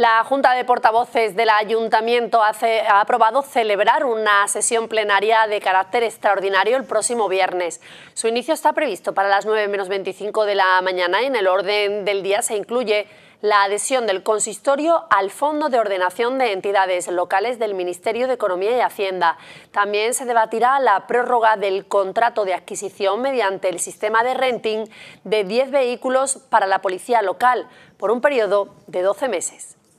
La Junta de Portavoces del Ayuntamiento ha aprobado celebrar una sesión plenaria de carácter extraordinario el próximo viernes. Su inicio está previsto para las 9 menos 25 de la mañana. y En el orden del día se incluye la adhesión del consistorio al Fondo de Ordenación de Entidades Locales del Ministerio de Economía y Hacienda. También se debatirá la prórroga del contrato de adquisición mediante el sistema de renting de 10 vehículos para la policía local por un periodo de 12 meses.